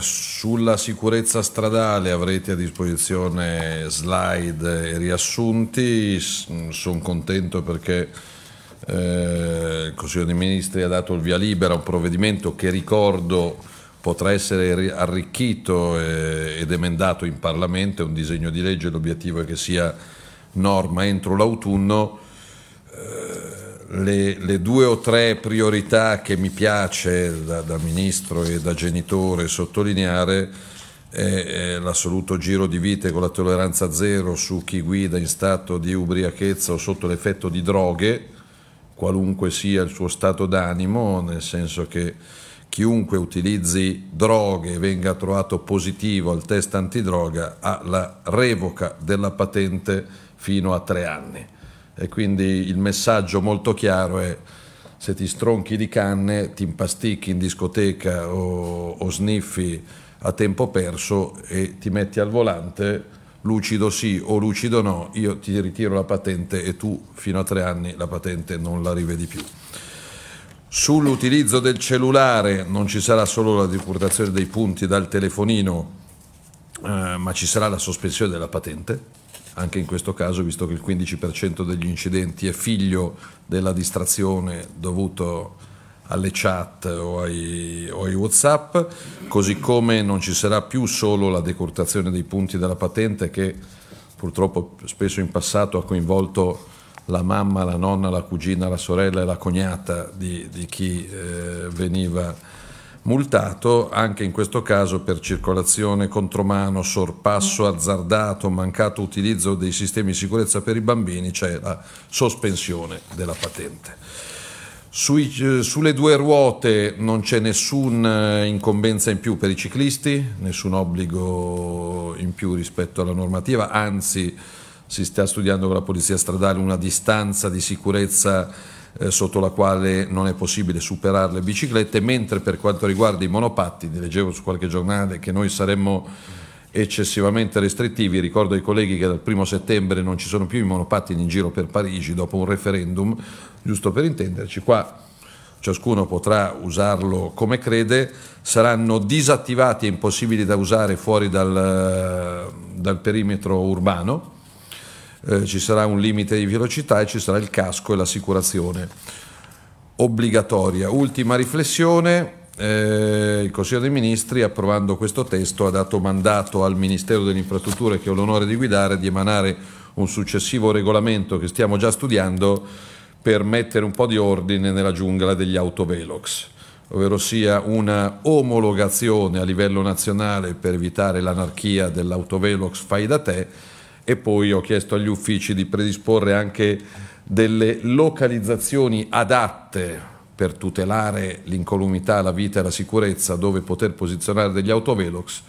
sulla sicurezza stradale avrete a disposizione slide e riassunti, sono contento perché eh, il Consiglio dei Ministri ha dato il via libera a un provvedimento che ricordo potrà essere arricchito eh, ed emendato in Parlamento, è un disegno di legge, l'obiettivo è che sia norma entro l'autunno le, le, due o tre priorità che mi piace da, da ministro e da genitore sottolineare è, è l'assoluto giro di vite con la tolleranza zero su chi guida in stato di ubriachezza o sotto l'effetto di droghe, qualunque sia il suo stato d'animo, nel senso che chiunque utilizzi droghe e venga trovato positivo al test antidroga ha la revoca della patente fino a tre anni e quindi il messaggio molto chiaro è se ti stronchi di canne, ti impasticchi in discoteca o, o sniffi a tempo perso e ti metti al volante, lucido sì o lucido no, io ti ritiro la patente e tu fino a tre anni la patente non la rivedi più. Sull'utilizzo del cellulare non ci sarà solo la decurtazione dei punti dal telefonino, eh, ma ci sarà la sospensione della patente anche in questo caso, visto che il 15% degli incidenti è figlio della distrazione dovuto alle chat o ai, o ai, WhatsApp, così come non ci sarà più solo la decurtazione dei punti della patente che purtroppo spesso in passato ha coinvolto la mamma, la nonna, la cugina, la sorella e la cognata di, di chi eh, veniva multato anche in questo caso per circolazione contromano, sorpasso azzardato, mancato utilizzo dei sistemi di sicurezza per i bambini, c'è cioè la sospensione della patente. Sui, eh, sulle due ruote non c'è nessuna eh, incombenza in più per i ciclisti, nessun obbligo in più rispetto alla normativa, anzi si sta studiando con la polizia stradale una distanza di sicurezza eh, sotto la quale non è possibile superare le biciclette, mentre per quanto riguarda i monopatti, ne leggevo su qualche giornale che noi saremmo eccessivamente restrittivi. Ricordo ai colleghi che dal primo settembre non ci sono più i monopatti in giro per Parigi dopo un referendum, giusto per intenderci. Qua ciascuno potrà usarlo come crede, saranno disattivati e impossibili da usare fuori dal, dal perimetro urbano eh, ci sarà un limite di velocità e ci sarà il casco e l'assicurazione obbligatoria. Ultima riflessione, eh, il Consiglio dei Ministri approvando questo testo ha dato mandato al Ministero delle Infrastrutture che ho l'onore di guidare di emanare un successivo regolamento che stiamo già studiando per mettere un po' di ordine nella giungla degli autovelox, ovvero sia una omologazione a livello nazionale per evitare l'anarchia dell'autovelox fai da te e poi ho chiesto agli uffici di predisporre anche delle localizzazioni adatte per tutelare l'incolumità, la vita e la sicurezza dove poter posizionare degli autovelox.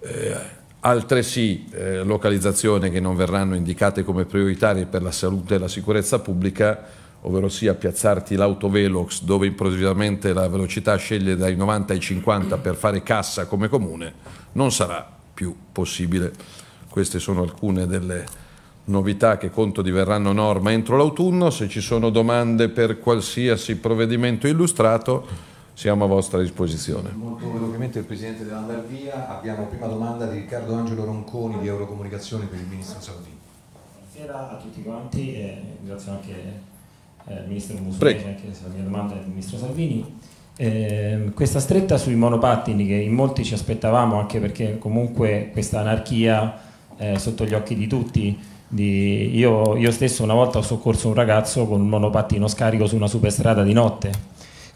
Eh, altresì eh, localizzazioni che non verranno indicate come prioritarie per la salute e la sicurezza pubblica, ovvero sia piazzarti l'autovelox dove improvvisamente la velocità sceglie dai 90 ai 50 per fare cassa come comune, non sarà più possibile. Queste sono alcune delle novità che conto diverranno norma entro l'autunno. Se ci sono domande per qualsiasi provvedimento illustrato, siamo a vostra disposizione. Molto velocemente il Presidente deve andare via. Abbiamo prima domanda di Riccardo Angelo Ronconi di Eurocomunicazione per il Ministro Salvini. Buonasera a tutti quanti e ringrazio anche eh, il Ministro Mussolini, anche se la mia domanda è del Ministro Salvini. Eh, questa stretta sui monopattini che in molti ci aspettavamo anche perché comunque questa anarchia eh, sotto gli occhi di tutti. Di, io, io, stesso una volta ho soccorso un ragazzo con un monopattino scarico su una superstrada di notte.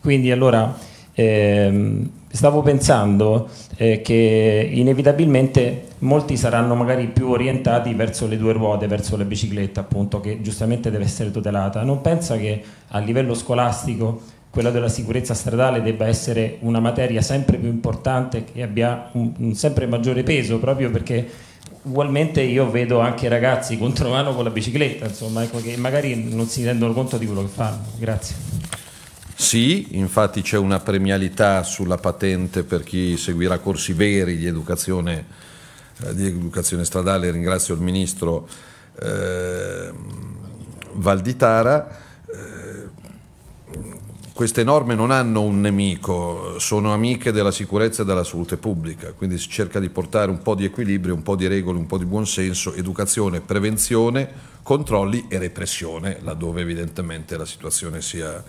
Quindi allora ehm, stavo pensando eh, che inevitabilmente molti saranno magari più orientati verso le due ruote, verso la bicicletta appunto, che giustamente deve essere tutelata. Non pensa che a livello scolastico quella della sicurezza stradale debba essere una materia sempre più importante e abbia un, un sempre maggiore peso proprio perché ugualmente io vedo anche ragazzi contro mano con la bicicletta, insomma, ecco, che magari non si rendono conto di quello che fanno. Grazie. Sì, infatti c'è una premialità sulla patente per chi seguirà corsi veri di educazione, eh, di educazione stradale, ringrazio il Ministro eh, Valditara queste norme non hanno un nemico, sono amiche della sicurezza e della salute pubblica, quindi si cerca di portare un po' di equilibrio, un po' di regole, un po' di buonsenso, educazione, prevenzione, controlli e repressione, laddove evidentemente la situazione sia,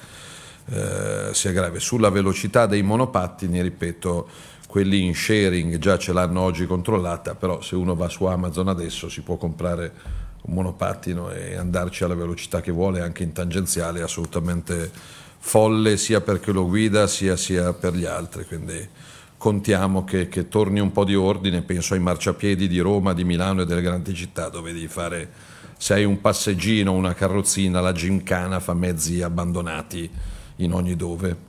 eh, sia grave. Sulla velocità dei monopattini, ripeto, quelli in sharing già ce l'hanno oggi controllata, però se uno va su Amazon adesso si può comprare un monopattino e andarci alla velocità che vuole, anche in tangenziale, assolutamente folle sia per chi lo guida sia, sia per gli altri. Quindi contiamo che, che, torni un po' di ordine, penso ai marciapiedi di Roma, di Milano e delle grandi città dove devi fare, se hai un passeggino, una carrozzina, la gincana fa mezzi abbandonati in ogni dove.